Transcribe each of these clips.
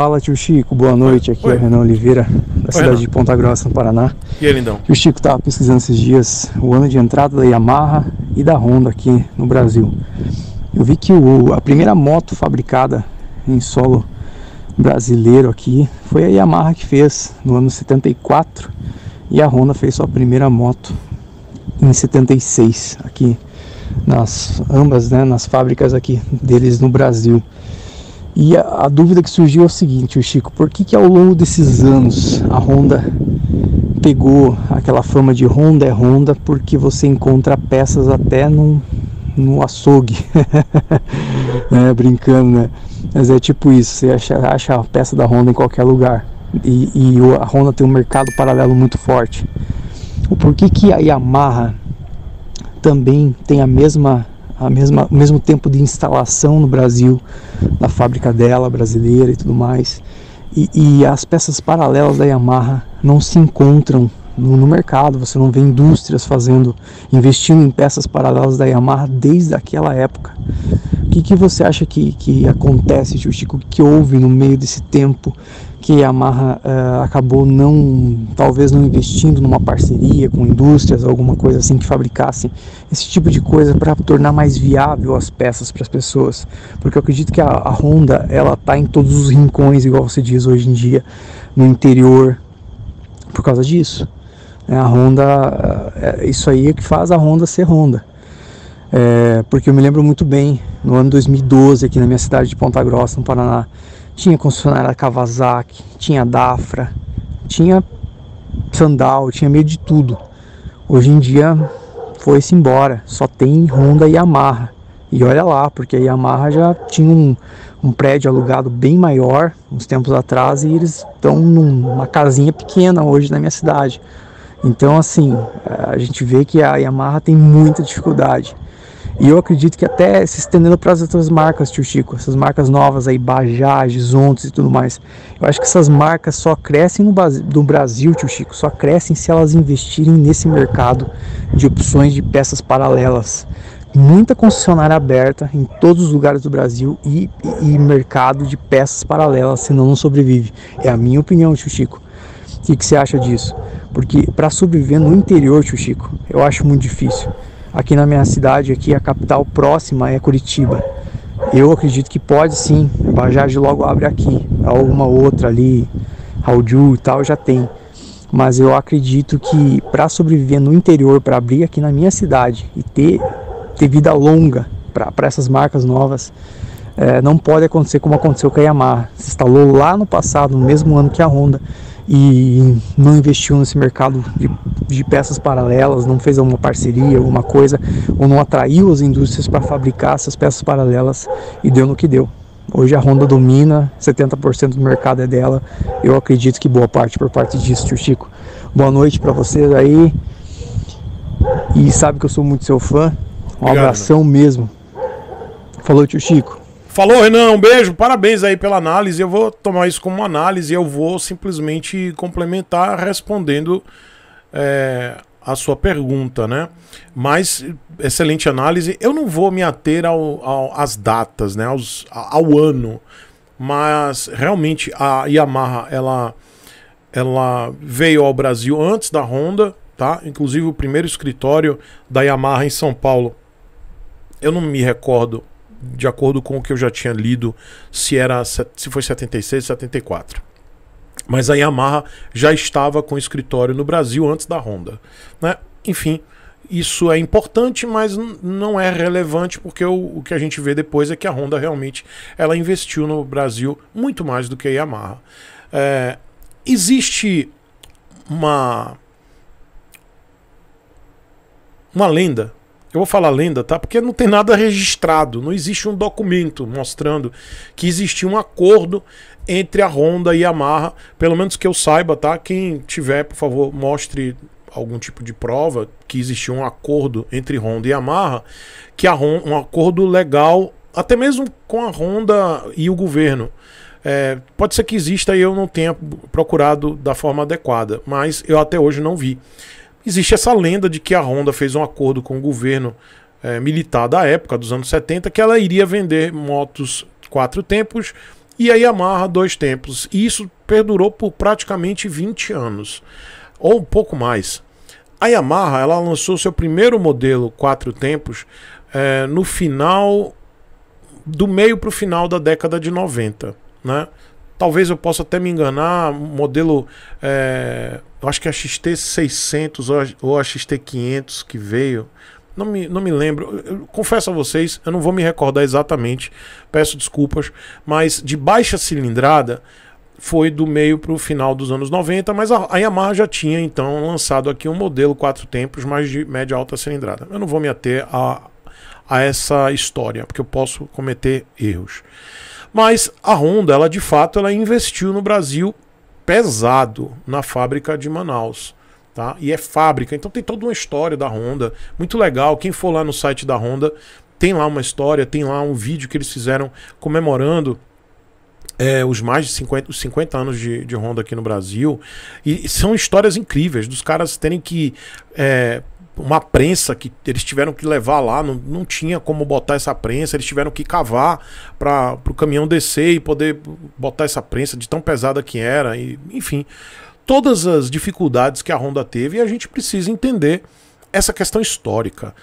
Fala, tio Chico. Boa noite. Aqui é Oi. é Renan Oliveira, da Oi, cidade Renan. de Ponta Grossa, no Paraná. E aí, lindão? O Chico estava pesquisando esses dias o ano de entrada da Yamaha e da Honda aqui no Brasil. Eu vi que o, a primeira moto fabricada em solo brasileiro aqui foi a Yamaha que fez no ano 74 e a Honda fez sua primeira moto em 76 aqui nas ambas, né, nas fábricas aqui deles no Brasil. E a, a, dúvida que surgiu é o seguinte, o Chico, por que, que ao longo desses anos a Honda pegou aquela fama de Honda é Honda porque você encontra peças até no, no açougue? é, brincando, né? Mas é tipo isso, você acha, acha a peça da Honda em qualquer lugar. E, e a Honda tem um mercado paralelo muito forte. O porquê que a Yamaha também tem a mesma a mesma, o mesmo tempo de instalação no Brasil, da fábrica dela, brasileira e tudo mais. E, e as peças paralelas da Yamaha não se encontram no, no mercado, você não vê indústrias fazendo, investindo em peças paralelas da Yamaha desde aquela época. O que, que você acha que, que acontece, tio Chico? O que houve no meio desse tempo que a Yamaha uh, acabou não, talvez não investindo numa parceria com indústrias, alguma coisa assim que fabricassem esse tipo de coisa para tornar mais viável as peças para as pessoas, porque eu acredito que a, a Honda ela tá em todos os rincões, igual você diz hoje em dia, no interior, por causa disso. É a Honda, é, é isso aí é que faz a Honda ser Honda. É, porque eu me lembro muito bem, no ano 2012, aqui na minha cidade de Ponta Grossa, no Paraná, tinha concessionária Kawasaki, tinha Dafra, tinha Sandal, tinha meio de tudo. Hoje em dia foi-se embora, só tem Honda e Yamaha. E olha lá, porque a Yamaha já tinha um, um prédio alugado bem maior uns tempos atrás e eles estão numa casinha pequena hoje na minha cidade. Então, assim, a gente vê que a Yamaha tem muita dificuldade. E eu acredito que até se estendendo para as outras marcas, tio Chico, essas marcas novas aí, Bajaj, Zontes e tudo mais. Eu acho que essas marcas só crescem no, no Brasil, tio Chico, só crescem se elas investirem nesse mercado de opções de peças paralelas. Muita concessionária aberta em todos os lugares do Brasil e, e, e mercado de peças paralelas, senão não sobrevive. É a minha opinião, tio Chico. O que, que você acha disso? porque para sobreviver no interior, tio Chico, eu acho muito difícil. Aqui na minha cidade, aqui a capital próxima é Curitiba. Eu acredito que pode sim, Bajaj logo abre aqui, alguma outra ali, Raulju e tal já tem. Mas eu acredito que para sobreviver no interior, para abrir aqui na minha cidade e ter, ter vida longa para essas marcas novas, é, não pode acontecer como aconteceu com a Yamaha. Se instalou lá no passado, no mesmo ano que a Honda, e não investiu nesse mercado de, de peças paralelas, não fez alguma parceria, alguma coisa, ou não atraiu as indústrias para fabricar essas peças paralelas e deu no que deu. Hoje a Honda domina, 70% do mercado é dela. Eu acredito que boa parte por parte disso, tio Chico. Boa noite para vocês aí. E sabe que eu sou muito seu fã. Um Obrigado, abração mesmo. Falou, tio Chico. Falou, Renan, um beijo, parabéns aí pela análise. Eu vou tomar isso como análise e eu vou simplesmente complementar respondendo é, a sua pergunta, né? Mas, excelente análise. Eu não vou me ater ao, ao, às datas, né? Aos, ao ano. Mas, realmente, a Yamaha, ela, ela veio ao Brasil antes da Honda, tá? Inclusive, o primeiro escritório da Yamaha em São Paulo. Eu não me recordo de acordo com o que eu já tinha lido, se era se foi 76, 74. Mas a Yamaha já estava com escritório no Brasil antes da Honda, né? Enfim, isso é importante, mas não é relevante porque o, o, que a gente vê depois é que a Honda realmente ela investiu no Brasil muito mais do que a Yamaha. É, existe uma uma lenda eu vou falar lenda, tá? Porque não tem nada registrado, não existe um documento mostrando que existia um acordo entre a Honda e a Yamaha, pelo menos que eu saiba, tá? Quem tiver, por favor, mostre algum tipo de prova que existia um acordo entre Honda e Yamaha, que a Honda, um acordo legal, até mesmo com a Honda e o governo. É, pode ser que exista e eu não tenha procurado da forma adequada, mas eu até hoje não vi. Existe essa lenda de que a Honda fez um acordo com o governo é, militar da época, dos anos 70, que ela iria vender motos quatro tempos e a Yamaha dois tempos. E isso perdurou por praticamente 20 anos, ou um pouco mais. A Yamaha ela lançou seu primeiro modelo quatro tempos é, no final, do meio para o final da década de 90. Né? Talvez eu possa até me enganar, modelo. É, eu acho que é a XT600 ou a XT500 que veio. Não me, não me lembro. Eu, confesso a vocês, eu não vou me recordar exatamente. Peço desculpas. Mas de baixa cilindrada foi do meio para o final dos anos 90, mas a, Yamaha já tinha então lançado aqui um modelo quatro tempos, mas de média alta cilindrada. Eu não vou me ater a, a essa história, porque eu posso cometer erros. Mas a Honda, ela de fato, ela investiu no Brasil pesado na fábrica de Manaus. Tá? E é fábrica, então tem toda uma história da Honda, muito legal. Quem for lá no site da Honda, tem lá uma história, tem lá um vídeo que eles fizeram comemorando é, os mais de 50, 50 anos de, de Honda aqui no Brasil. E são histórias incríveis dos caras terem que é, uma prensa que eles tiveram que levar lá, não, não tinha como botar essa prensa, eles tiveram que cavar para o caminhão descer e poder botar essa prensa de tão pesada que era, e, enfim, todas as dificuldades que a Honda teve e a gente precisa entender essa questão histórica.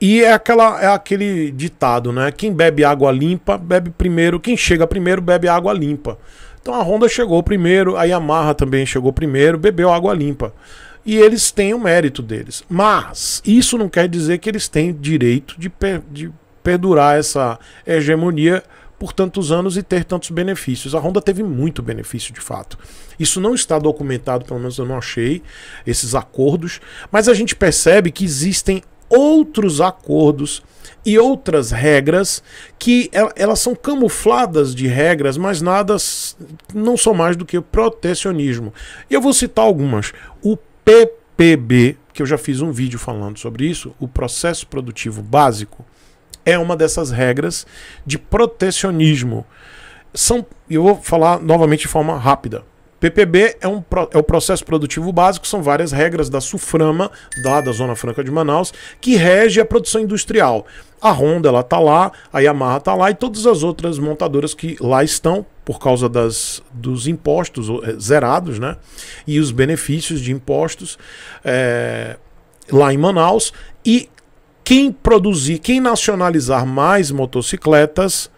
E é, aquela, é aquele ditado, né? Quem bebe água limpa, bebe primeiro, quem chega primeiro, bebe água limpa. Então a Honda chegou primeiro, a Yamaha também chegou primeiro, bebeu água limpa e eles têm o mérito deles. Mas isso não quer dizer que eles têm direito de, per de perdurar essa hegemonia por tantos anos e ter tantos benefícios. A Honda teve muito benefício de fato. Isso não está documentado, pelo menos eu não achei esses acordos, mas a gente percebe que existem outros acordos e outras regras que é, elas são camufladas de regras, mas nada não são mais do que protecionismo. E eu vou citar algumas. O PPB, que eu já fiz um vídeo falando sobre isso, o processo produtivo básico, é uma dessas regras de protecionismo. São, eu vou falar novamente de forma rápida. PPB é, um, é o processo produtivo básico, são várias regras da SUFRAMA, da, da Zona Franca de Manaus, que rege a produção industrial. A Honda ela tá lá, a Yamaha tá lá e todas as outras montadoras que lá estão por causa das, dos impostos é, zerados, né? E os benefícios de impostos é, lá em Manaus. E quem produzir, quem nacionalizar mais motocicletas,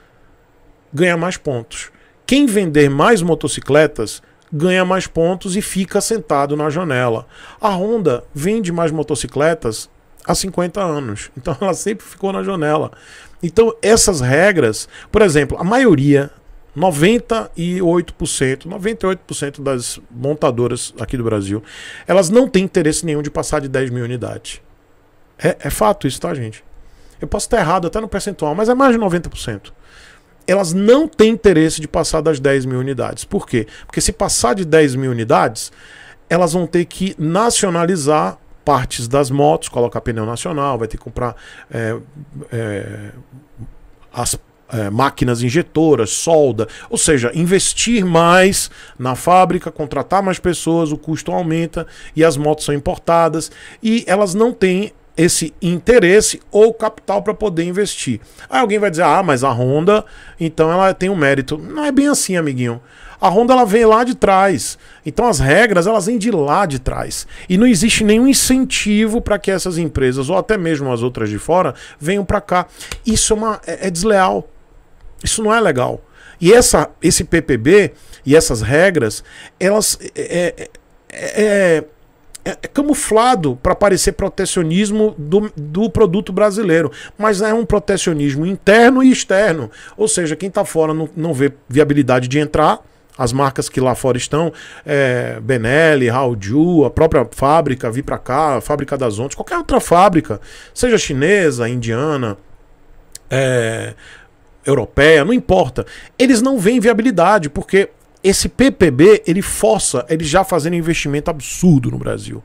ganha mais pontos. Quem vender mais motocicletas ganha mais pontos e fica sentado na janela. A Honda vende mais motocicletas há 50 anos, então ela sempre ficou na janela. Então essas regras, por exemplo, a maioria 98%, 98% das montadoras aqui do Brasil, elas não têm interesse nenhum de passar de 10 mil unidades. É, é fato isso, tá, gente? Eu posso estar errado até no percentual, mas é mais de 90%. Elas não têm interesse de passar das 10 mil unidades. Por quê? Porque se passar de 10 mil unidades, elas vão ter que nacionalizar partes das motos, colocar pneu nacional, vai ter que comprar é, é, as é, máquinas injetoras, solda, ou seja, investir mais na fábrica, contratar mais pessoas, o custo aumenta e as motos são importadas e elas não têm esse interesse ou capital para poder investir. Aí alguém vai dizer: "Ah, mas a Honda, então ela tem um mérito". Não é bem assim, amiguinho. A Honda ela vem lá de trás. Então as regras elas vêm de lá de trás. E não existe nenhum incentivo para que essas empresas ou até mesmo as outras de fora venham para cá. Isso é, uma, é, é desleal. Isso não é legal. E essa, esse PPB e essas regras, elas é, é, é, é camuflado para parecer protecionismo do, do produto brasileiro, mas é um protecionismo interno e externo. Ou seja, quem está fora não, não vê viabilidade de entrar. As marcas que lá fora estão, é, Benelli, Raoju, a própria fábrica, vir para cá, a fábrica das ondas, qualquer outra fábrica, seja chinesa, indiana, é, europeia, não importa. Eles não veem viabilidade, porque esse PPB, ele força, ele já fazendo investimento absurdo no Brasil.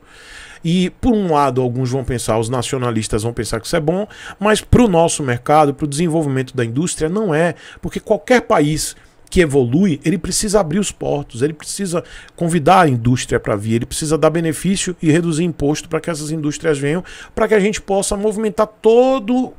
E, por um lado, alguns vão pensar, os nacionalistas vão pensar que isso é bom, mas para o nosso mercado, para o desenvolvimento da indústria, não é. Porque qualquer país que evolui, ele precisa abrir os portos, ele precisa convidar a indústria para vir, ele precisa dar benefício e reduzir imposto para que essas indústrias venham, para que a gente possa movimentar todo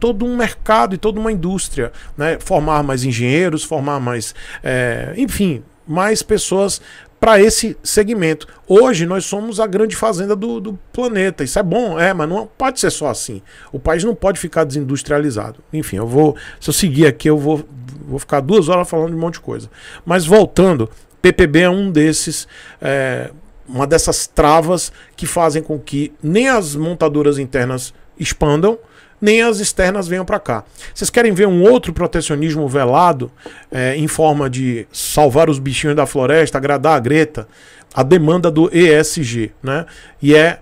todo um mercado e toda uma indústria, né? Formar mais engenheiros, formar mais, é, enfim, mais pessoas para esse segmento. Hoje nós somos a grande fazenda do, do, planeta. Isso é bom, é, mas não pode ser só assim. O país não pode ficar desindustrializado. Enfim, eu vou. Se eu seguir aqui, eu vou, vou ficar duas horas falando de um monte de coisa. Mas voltando, PPB é um desses. É, uma dessas travas que fazem com que nem as montadoras internas expandam nem as externas venham para cá. Vocês querem ver um outro protecionismo velado é, em forma de salvar os bichinhos da floresta, agradar a Greta? A demanda do ESG, né? E é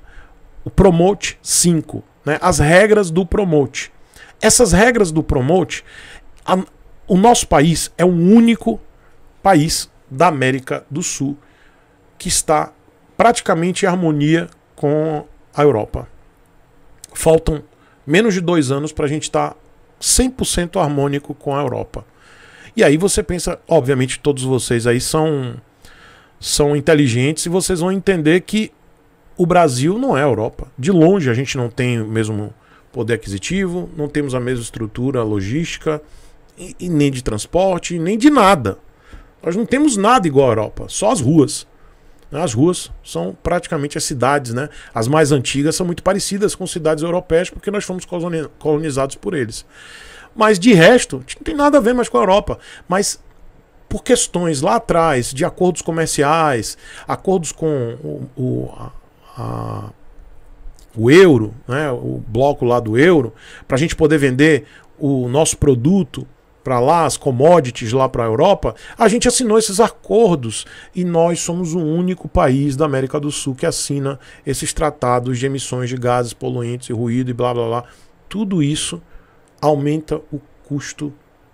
o Promote 5, né? As regras do Promote. Essas regras do Promote, a, o nosso país é o único país da América do Sul que está praticamente em harmonia com a Europa. Faltam menos de dois anos para a gente estar tá 100% harmônico com a Europa. E aí você pensa, obviamente todos vocês aí são são inteligentes e vocês vão entender que o Brasil não é a Europa. De longe a gente não tem o mesmo poder aquisitivo, não temos a mesma estrutura logística, e, e nem de transporte, nem de nada. Nós não temos nada igual à Europa, só as ruas. Né? As ruas são praticamente as cidades, né? As mais antigas são muito parecidas com cidades europeias, porque nós fomos colonizados por eles. Mas de resto, não tem nada a ver mais com a Europa. Mas por questões lá atrás, de acordos comerciais, acordos com o, o, a, o euro, né? o bloco lá do euro, para a gente poder vender o nosso produto para lá, as commodities lá para a Europa, a gente assinou esses acordos e nós somos o único país da América do Sul que assina esses tratados de emissões de gases poluentes e ruído e blá blá blá. Tudo isso aumenta o custo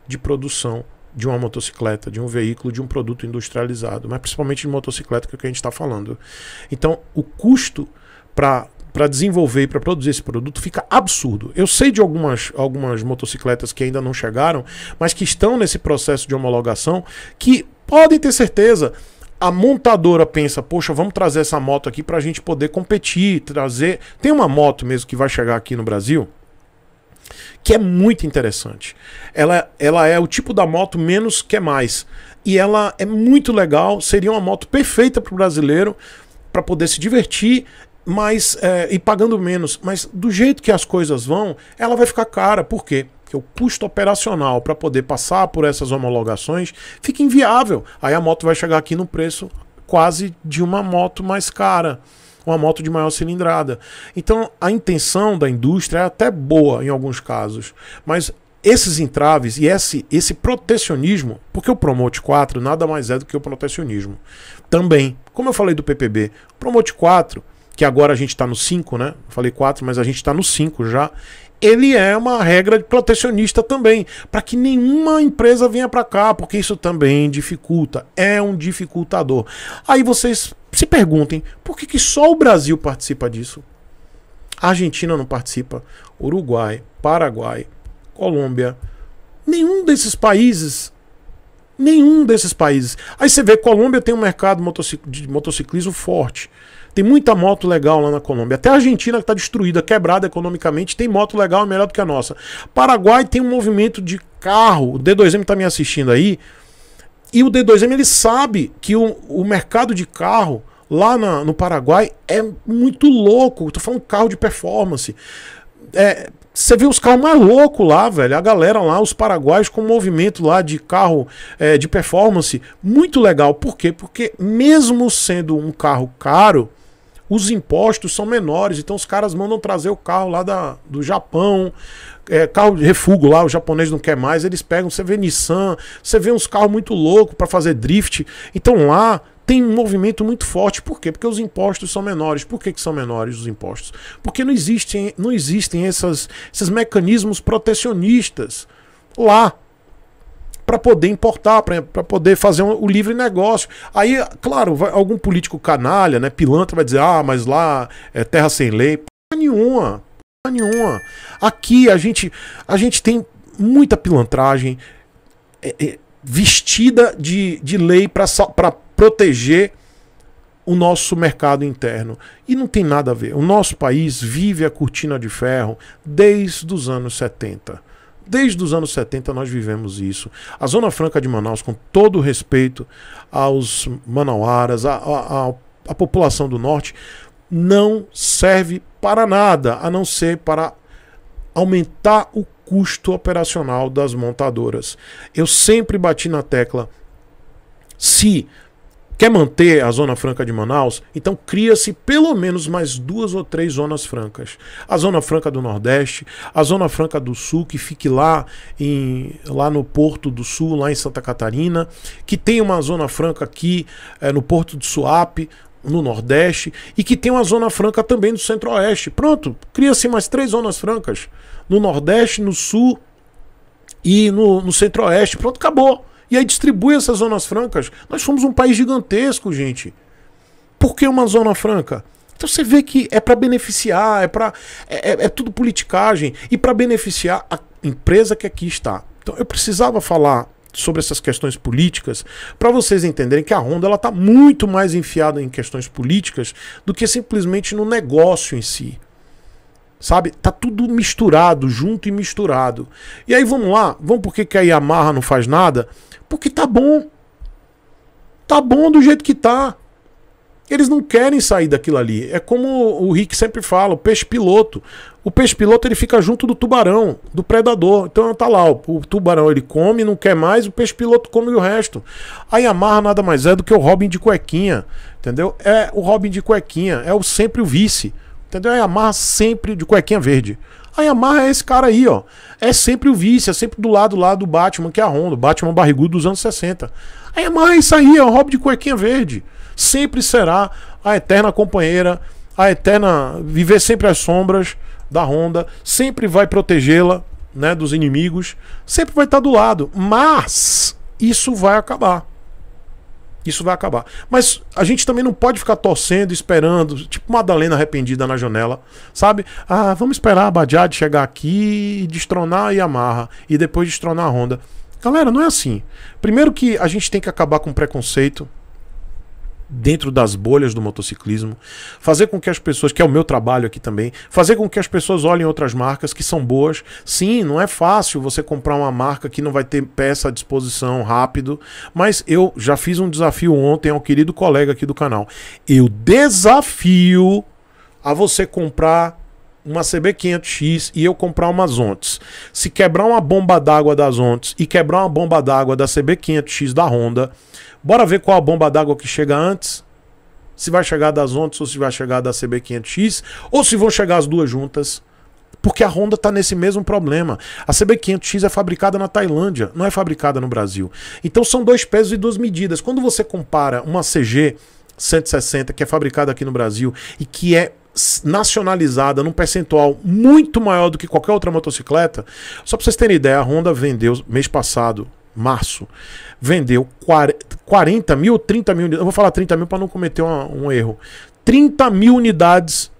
de produção de uma motocicleta, de um veículo, de um produto industrializado, mas principalmente de motocicleta que é o que a gente está falando. Então, o custo para para desenvolver e para produzir esse produto fica absurdo. Eu sei de algumas, algumas motocicletas que ainda não chegaram, mas que estão nesse processo de homologação, que podem ter certeza a montadora pensa, poxa, vamos trazer essa moto aqui para a gente poder competir, trazer. Tem uma moto mesmo que vai chegar aqui no Brasil que é muito interessante. Ela, ela é o tipo da moto menos que é mais. E ela é muito legal, seria uma moto perfeita para o brasileiro para poder se divertir mas é, e pagando menos. Mas do jeito que as coisas vão, ela vai ficar cara. Por quê? Porque o custo operacional para poder passar por essas homologações fica inviável. Aí a moto vai chegar aqui no preço quase de uma moto mais cara. Uma moto de maior cilindrada. Então a intenção da indústria é até boa em alguns casos, mas esses entraves e esse, esse protecionismo, porque o Promote 4 nada mais é do que o protecionismo. Também, como eu falei do PPB, o Promote 4 que agora a gente está no 5, né? Falei 4, mas a gente está no 5 já. Ele é uma regra protecionista também, para que nenhuma empresa venha para cá, porque isso também dificulta, é um dificultador. Aí vocês se perguntem, por que, que só o Brasil participa disso? A Argentina não participa, Uruguai, Paraguai, Colômbia, nenhum desses países Nenhum desses países. Aí você vê, Colômbia tem um mercado de motociclismo forte. Tem muita moto legal lá na Colômbia. Até a Argentina, que está destruída, quebrada economicamente, tem moto legal é melhor do que a nossa. Paraguai tem um movimento de carro. O D2M está me assistindo aí. E o D2M ele sabe que o, o mercado de carro lá na, no Paraguai é muito louco. Estou falando carro de performance. É, você vê os carros mais loucos lá, velho. A galera lá, os paraguaios com movimento lá de carro é, de performance, muito legal. Por quê? Porque mesmo sendo um carro caro, os impostos são menores, então os caras mandam trazer o carro lá da, do Japão, é, carro de refúgio lá, o japonês não quer mais, eles pegam, você vê Nissan, você vê uns carros muito loucos para fazer drift. Então lá tem um movimento muito forte. Por quê? Porque os impostos são menores. Por que, que são menores os impostos? Porque não existem, não existem essas, esses mecanismos protecionistas lá para poder importar, para poder fazer um, o livre negócio. Aí, claro, vai, algum político canalha, né, pilantra, vai dizer: ah, mas lá é terra sem lei. Porra nenhuma, porra nenhuma. Aqui a gente, a gente tem muita pilantragem é, é, vestida de, de lei para proteger o nosso mercado interno. E não tem nada a ver. O nosso país vive a cortina de ferro desde os anos 70. Desde os anos 70 nós vivemos isso. A Zona Franca de Manaus, com todo o respeito aos manauaras, à, população do norte, não serve para nada a não ser para aumentar o custo operacional das montadoras. Eu sempre bati na tecla. Se Quer manter a Zona Franca de Manaus? Então cria-se pelo menos mais duas ou três zonas francas. A Zona Franca do Nordeste, a Zona Franca do Sul, que fique lá, em, lá no Porto do Sul, lá em Santa Catarina, que tem uma Zona Franca aqui é, no Porto de Suape, no Nordeste, e que tem uma Zona Franca também no Centro-Oeste. Pronto, cria-se mais três zonas francas. No Nordeste, no Sul e no, no Centro-Oeste. Pronto, acabou. E aí distribui essas zonas francas. Nós somos um país gigantesco, gente. Por que uma zona franca? Então você vê que é para beneficiar, é para é, é, é, tudo politicagem e para beneficiar a empresa que aqui está. Então eu precisava falar sobre essas questões políticas para vocês entenderem que a Honda ela está muito mais enfiada em questões políticas do que simplesmente no negócio em si. Sabe? Tá tudo misturado, junto e misturado. E aí vamos lá, vamos por que, que a Yamaha não faz nada? Porque tá bom. Tá bom do jeito que tá. Eles não querem sair daquilo ali. É como o Rick sempre fala, o peixe piloto. O peixe piloto ele fica junto do tubarão, do predador. Então tá lá, o, o tubarão ele come, não quer mais, o peixe piloto come o resto. A Yamaha nada mais é do que o Robin de cuequinha, entendeu? É o Robin de cuequinha, é o sempre o vice. Entendeu? A Yamaha sempre de cuequinha verde. A Yamaha é esse cara aí, ó. É sempre o vice, é sempre do lado lá do Batman, que é a Honda, Batman barrigudo dos anos 60. A Yamaha é isso aí, ó, é Rob de cuequinha verde. Sempre será a eterna companheira, a eterna. viver sempre as sombras da Honda, sempre vai protegê-la, né, dos inimigos, sempre vai estar do lado. Mas isso vai acabar. Isso vai acabar. Mas a gente também não pode ficar torcendo, esperando, tipo Madalena arrependida na janela, sabe? Ah, vamos esperar a Bajaj chegar aqui, destronar a Yamaha e depois destronar a Honda. Galera, não é assim. Primeiro que a gente tem que acabar com o preconceito, dentro das bolhas do motociclismo, fazer com que as pessoas, que é o meu trabalho aqui também, fazer com que as pessoas olhem outras marcas que são boas. Sim, não é fácil você comprar uma marca que não vai ter peça à disposição rápido, mas eu já fiz um desafio ontem ao querido colega aqui do canal. Eu desafio a você comprar uma CB500X e eu comprar uma Zontes. Se quebrar uma bomba d'água das ontes e quebrar uma bomba d'água da CB500X da Honda, bora ver qual a bomba d'água que chega antes? Se vai chegar das ontes ou se vai chegar da CB500X ou se vão chegar as duas juntas? Porque a Honda está nesse mesmo problema. A CB500X é fabricada na Tailândia, não é fabricada no Brasil. Então são dois pesos e duas medidas. Quando você compara uma CG 160, que é fabricada aqui no Brasil e que é nacionalizada num percentual muito maior do que qualquer outra motocicleta. Só para vocês terem ideia, a Honda vendeu mês passado, março, vendeu 40 mil, 30 mil, eu vou falar 30 mil para não cometer uma, um erro, 30 mil unidades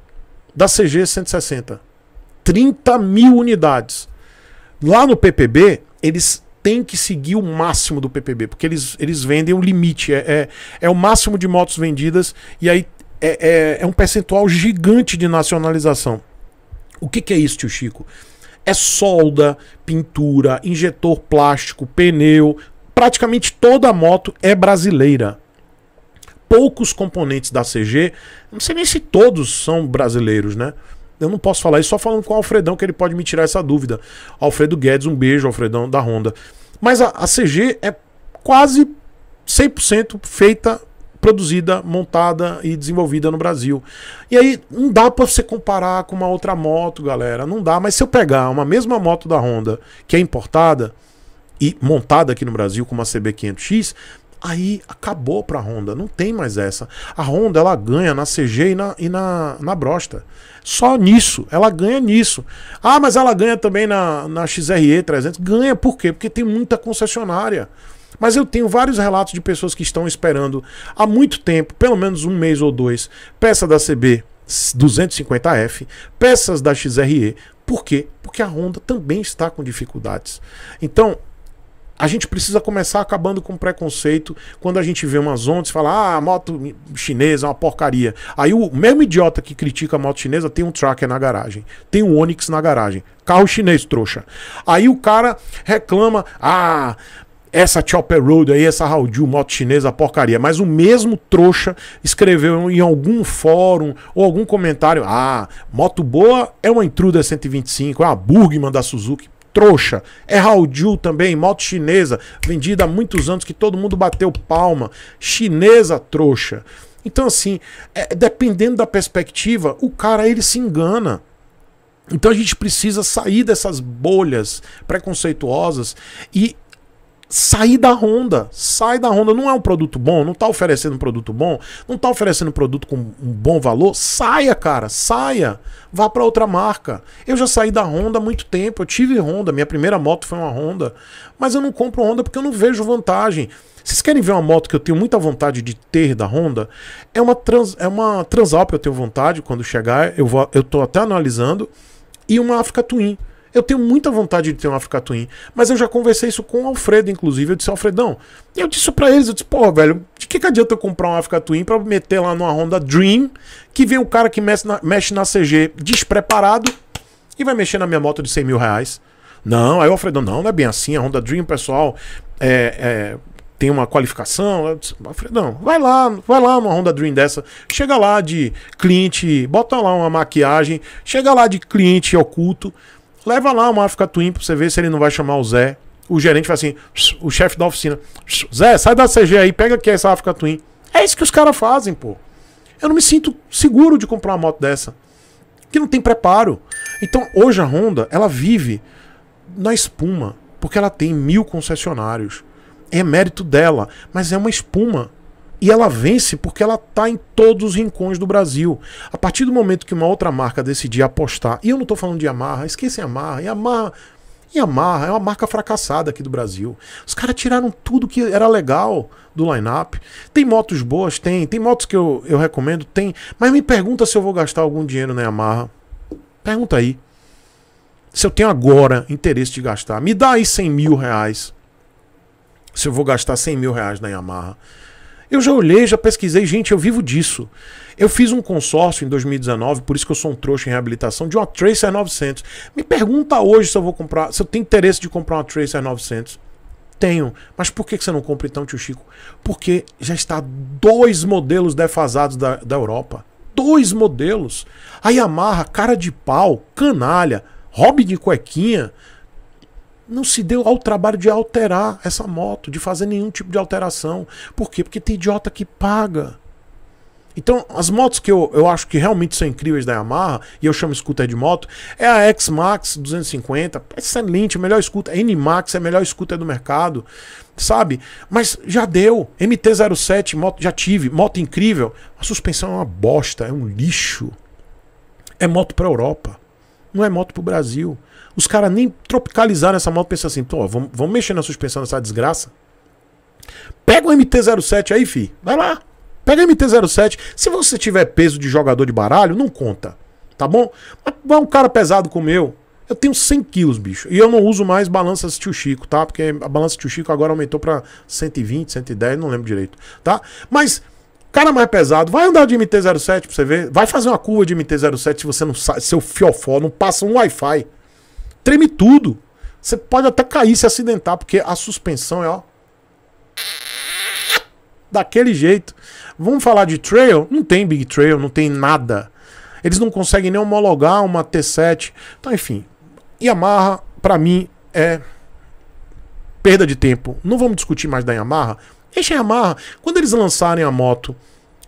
da CG 160. 30 mil unidades. Lá no PPB, eles têm que seguir o máximo do PPB, porque eles, eles vendem um limite, é, é, é, o máximo de motos vendidas, e aí é, é, é um percentual gigante de nacionalização. O que, que é isso, tio Chico? É solda, pintura, injetor plástico, pneu. Praticamente toda a moto é brasileira poucos componentes da CG, não sei nem se todos são brasileiros, né? Eu não posso falar isso só falando com o Alfredão, que ele pode me tirar essa dúvida. Alfredo Guedes, um beijo, Alfredão, da Honda. Mas a, a CG é quase 100% feita produzida, montada e desenvolvida no Brasil. E aí não dá para você comparar com uma outra moto, galera, não dá, mas se eu pegar uma mesma moto da Honda que é importada e montada aqui no Brasil com uma CB500X, aí acabou para a Honda, não tem mais essa. A Honda ela ganha na CG e na, e na, na brosta. Só nisso, ela ganha nisso. Ah, mas ela ganha também na, na XRE 300? Ganha por quê? Porque tem muita concessionária. Mas eu tenho vários relatos de pessoas que estão esperando há muito tempo, pelo menos um mês ou dois, peça da CB 250F, peças da XRE. Por quê? Porque a Honda também está com dificuldades. Então, a gente precisa começar acabando com o preconceito quando a gente vê umas ondas e fala, ah, a moto chinesa é uma porcaria. Aí o mesmo idiota que critica a moto chinesa tem um tracker na garagem, tem um Onix na garagem. Carro chinês, trouxa. Aí o cara reclama, ah, essa Chopper Road aí, essa Haoju, moto chinesa, porcaria. Mas o mesmo trouxa escreveu em algum fórum ou algum comentário: ah, moto boa é uma Intruder 125, é uma Burgman da Suzuki trouxa. É Haoju também, moto chinesa, vendida há muitos anos, que todo mundo bateu palma. Chinesa trouxa. Então, assim, é, dependendo da perspectiva, o cara ele se engana. Então a gente precisa sair dessas bolhas preconceituosas e sair da Honda. Sai da Honda. Não é um produto bom, não está oferecendo um produto bom, não está oferecendo um produto com um bom valor. Saia, cara, saia. Vá para outra marca. Eu já saí da Honda há muito tempo. Eu tive Honda, minha primeira moto foi uma Honda. Mas eu não compro Honda porque eu não vejo vantagem. Vocês querem ver uma moto que eu tenho muita vontade de ter da Honda? É uma, trans, é uma Transalp eu tenho vontade. Quando chegar, eu, vou, eu tô até analisando. E uma Africa Twin. Eu tenho muita vontade de ter um Africa Twin, mas eu já conversei isso com o Alfredo, inclusive. Eu disse, Alfredão, eu disse para eles, eu disse, porra, velho, de que, que adianta eu comprar um Africa Twin pra meter lá numa Honda Dream, que vem o cara que mexe na, mexe na CG despreparado e vai mexer na minha moto de 100 mil reais? Não, aí o Alfredo, não, não é bem assim, a Honda Dream, pessoal, é, é, tem uma qualificação. Eu disse, Alfredão, vai lá, vai lá numa Honda Dream dessa, chega lá de cliente, bota lá uma maquiagem, chega lá de cliente oculto, Leva lá uma África Twin pra você ver se ele não vai chamar o Zé. O gerente fala assim, o chefe da oficina. Zé, sai da CG aí, pega aqui essa África Twin. É isso que os caras fazem, pô. Eu não me sinto seguro de comprar uma moto dessa. Que não tem preparo. Então, hoje a Honda, ela vive na espuma. Porque ela tem mil concessionários. É mérito dela. Mas é uma espuma. E ela vence porque ela está em todos os rincões do Brasil. A partir do momento que uma outra marca decidir apostar, e eu não estou falando de Yamaha, esquecem Yamaha, Yamaha, Amarra, é uma marca fracassada aqui do Brasil. Os caras tiraram tudo que era legal do line-up. Tem motos boas? Tem. Tem motos que eu, eu recomendo? Tem. Mas me pergunta se eu vou gastar algum dinheiro na Yamaha. Pergunta aí. Se eu tenho agora interesse de gastar, me dá aí 100 mil reais. Se eu vou gastar 100 mil reais na Yamaha eu já olhei, já pesquisei, gente, eu vivo disso. Eu fiz um consórcio em 2019, por isso que eu sou um trouxa em reabilitação, de uma Tracer 900. Me pergunta hoje se eu vou comprar, se eu tenho interesse de comprar uma Tracer 900. Tenho. Mas por que você não compra então, tio Chico? Porque já está dois modelos defasados da, da Europa. Dois modelos. A Yamaha, cara de pau, canalha, hobby de cuequinha, não se deu ao trabalho de alterar essa moto, de fazer nenhum tipo de alteração. Por quê? Porque tem idiota que paga. Então, as motos que eu, eu acho que realmente são incríveis da Yamaha, e eu chamo scooter de moto, é a X-Max 250, excelente, melhor scooter, a N-Max é a melhor scooter do mercado, sabe? Mas já deu, MT-07, moto, já tive, moto incrível, a suspensão é uma bosta, é um lixo. É moto pra Europa, não é moto pro Brasil. Os caras nem tropicalizaram essa moto, pensando assim, pô, vamos, vamos mexer na suspensão dessa desgraça. Pega o MT-07 aí, fi. Vai lá. Pega o MT-07. Se você tiver peso de jogador de baralho, não conta. Tá bom? Mas vai um cara pesado como eu. Eu tenho 100 quilos, bicho. E eu não uso mais balanças tio Chico, tá? Porque a balança tio Chico agora aumentou pra 120, 110, não lembro direito, tá? Mas cara mais pesado, vai andar de MT-07 pra você ver. Vai fazer uma curva de MT-07 se você não sabe, seu fiofó, não passa um Wi-Fi treme tudo. Você pode até cair, se acidentar, porque a suspensão é ó. Daquele jeito. Vamos falar de trail? Não tem big trail, não tem nada. Eles não conseguem nem homologar uma T7. Então, enfim. Yamaha, para mim, é perda de tempo. Não vamos discutir mais da Yamaha. Deixa a Yamaha. Quando eles lançarem a moto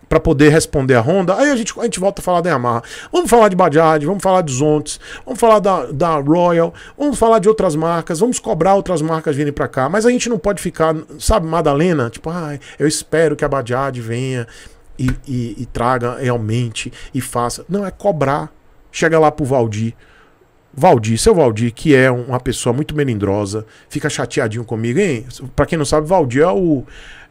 para poder responder a Honda. Aí a gente, a gente volta a falar da Yamaha. Vamos falar de Bajaj, vamos falar de Zontes, vamos falar da, da Royal, vamos falar de outras marcas, vamos cobrar outras marcas virem para cá. Mas a gente não pode ficar, sabe, Madalena? Tipo, ah, eu espero que a Bajaj venha e, e, e traga realmente e faça. Não, é cobrar. Chega lá pro Valdir. Valdir, seu Valdir, que é uma pessoa muito melindrosa, fica chateadinho comigo, hein? Pra quem não sabe, Valdir é o,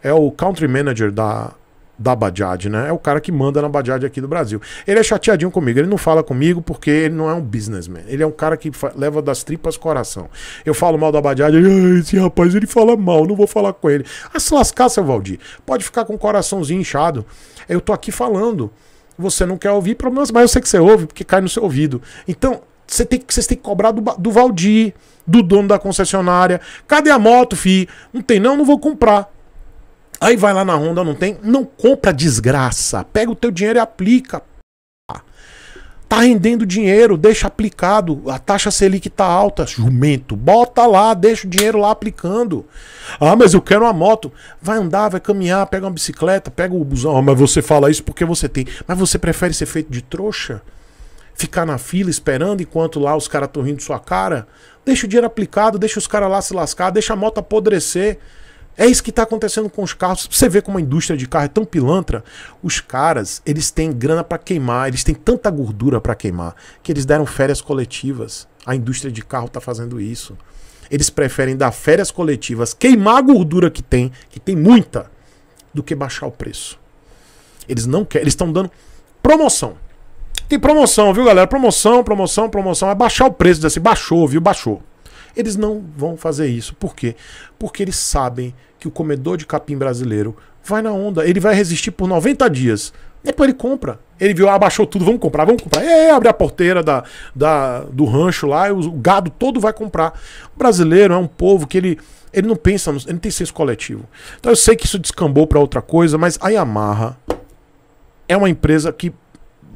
é o country manager da, da Bajaj, né? É o cara que manda na Bajaj aqui do Brasil. Ele é chateadinho comigo, ele não fala comigo porque ele não é um businessman. Ele é um cara que leva das tripas coração. Eu falo mal da Bajaj, esse rapaz ele fala mal, não vou falar com ele. Ah, se lascar, seu Valdir. Pode ficar com o coraçãozinho inchado. Eu tô aqui falando. Você não quer ouvir problemas, mas eu sei que você ouve porque cai no seu ouvido. Então, você tem, vocês têm que cobrar do, do Valdir, do dono da concessionária. Cadê a moto, fi? Não tem não, não vou comprar. Aí vai lá na Honda, não tem, não compra desgraça. Pega o teu dinheiro e aplica. Tá rendendo dinheiro, deixa aplicado. A taxa Selic tá alta, jumento. Bota lá, deixa o dinheiro lá aplicando. Ah, mas eu quero uma moto. Vai andar, vai caminhar, pega uma bicicleta, pega o busão. Ah, mas você fala isso porque você tem. Mas você prefere ser feito de trouxa? Ficar na fila esperando enquanto lá os caras estão rindo de sua cara? Deixa o dinheiro aplicado, deixa os caras lá se lascar, deixa a moto apodrecer. É isso que está acontecendo com os carros. Você vê como a indústria de carro é tão pilantra. Os caras, eles têm grana para queimar, eles têm tanta gordura para queimar, que eles deram férias coletivas. A indústria de carro está fazendo isso. Eles preferem dar férias coletivas, queimar a gordura que tem, que tem muita, do que baixar o preço. Eles não querem, eles estão dando promoção. Tem promoção, viu, galera? Promoção, promoção, promoção. É baixar o preço, assim, baixou, viu? Baixou. Eles não vão fazer isso. Por quê? Porque eles sabem que o comedor de capim brasileiro vai na onda. Ele vai resistir por 90 dias. Depois ele compra. Ele viu, ah, abaixou tudo, vamos comprar, vamos comprar. E é, abre a porteira da, da, do rancho lá, o gado todo vai comprar. O brasileiro é um povo que ele, ele não pensa, ele não tem senso coletivo. Então eu sei que isso descambou para outra coisa, mas a Yamaha é uma empresa que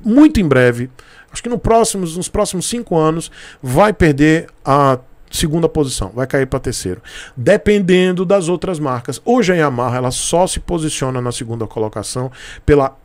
muito em breve, acho que no próximos, nos próximos cinco anos, vai perder a segunda posição, vai cair para terceiro. Dependendo das outras marcas. Hoje a Yamaha ela só se posiciona na segunda colocação pela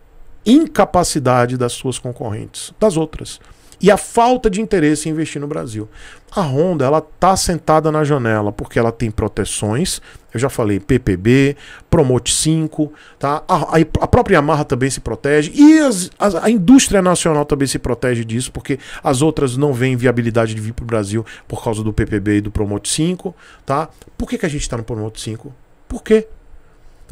incapacidade das suas concorrentes, das outras e a falta de interesse em investir no Brasil. A Honda ela tá sentada na janela porque ela tem proteções. Eu já falei PPB, Promote 5, tá? A, a, a própria Yamaha também se protege e as, as, a indústria nacional também se protege disso porque as outras não veem viabilidade de vir para o Brasil por causa do PPB e do Promote 5, tá? Por que, que a gente está no Promote 5? Por quê?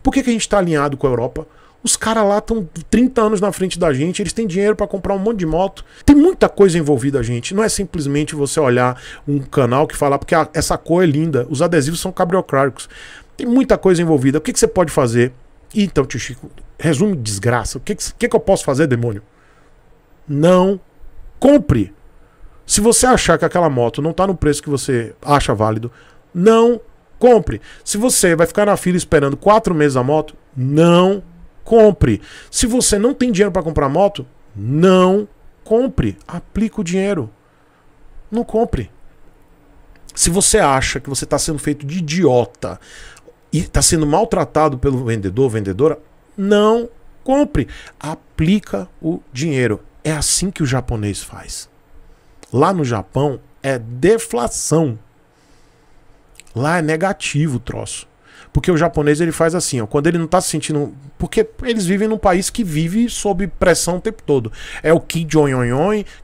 Por que, que a gente está alinhado com a Europa? Os caras lá estão 30 anos na frente da gente, eles têm dinheiro para comprar um monte de moto. Tem muita coisa envolvida, gente. Não é simplesmente você olhar um canal que falar, porque a, essa cor é linda, os adesivos são cabriocráricos. Tem muita coisa envolvida. O que, que você pode fazer? E, então, tio Chico, resumo desgraça. O que, que, que eu posso fazer, demônio? Não compre. Se você achar que aquela moto não está no preço que você acha válido, não compre. Se você vai ficar na fila esperando quatro meses a moto, não compre compre. Se você não tem dinheiro para comprar moto, não compre. Aplica o dinheiro. Não compre. Se você acha que você está sendo feito de idiota e está sendo maltratado pelo vendedor, vendedora, não compre. Aplica o dinheiro. É assim que o japonês faz. Lá no Japão é deflação. Lá é negativo o troço. Porque o japonês ele faz assim, ó, quando ele não tá se sentindo. Porque eles vivem num país que vive sob pressão o tempo todo. É o Kim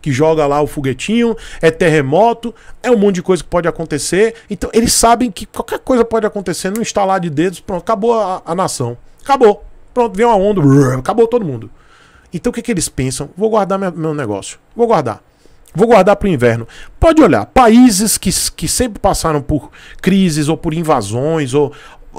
que joga lá o foguetinho, é terremoto, é um monte de coisa que pode acontecer. Então eles sabem que qualquer coisa pode acontecer, não instalar de dedos, pronto, acabou a, a nação. Acabou. Pronto, vem uma onda, acabou todo mundo. Então o que, que eles pensam? Vou guardar meu negócio. Vou guardar. Vou guardar para o inverno. Pode olhar, países que, que sempre passaram por crises ou por invasões ou,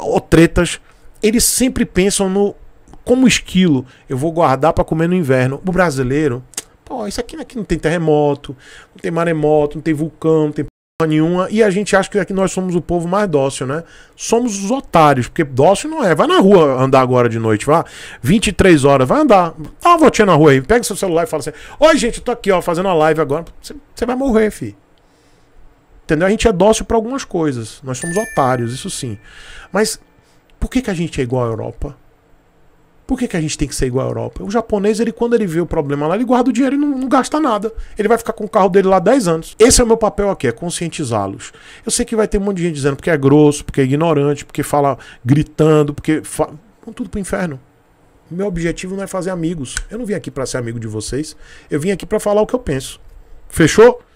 ou tretas, eles sempre pensam no como esquilo, eu vou guardar para comer no inverno. O brasileiro, pô, isso aqui, aqui é não tem terremoto, não tem maremoto, não tem vulcão, não tem porra nenhuma. E a gente acha que aqui nós somos o povo mais dócil, né? Somos os otários, porque dócil não é. Vai na rua andar agora de noite, vá. 23 horas, vai andar. Dá uma voltinha na rua aí, pega seu celular e fala assim: Oi, gente, eu tô aqui, ó, fazendo a live agora. Você vai morrer, filho. Entendeu? A gente é dócil para algumas coisas. Nós somos otários, isso sim. Mas por que, que a gente é igual à Europa? Por que, que a gente tem que ser igual à Europa? O japonês, ele quando ele vê o problema lá, ele guarda o dinheiro e não, não gasta nada. Ele vai ficar com o carro dele lá 10 anos. Esse é o meu papel aqui, é conscientizá-los. Eu sei que vai ter um monte de gente dizendo porque é grosso, porque é ignorante, porque fala gritando, porque. Fa... Vão tudo pro inferno. Meu objetivo não é fazer amigos. Eu não vim aqui para ser amigo de vocês. Eu vim aqui para falar o que eu penso. Fechou?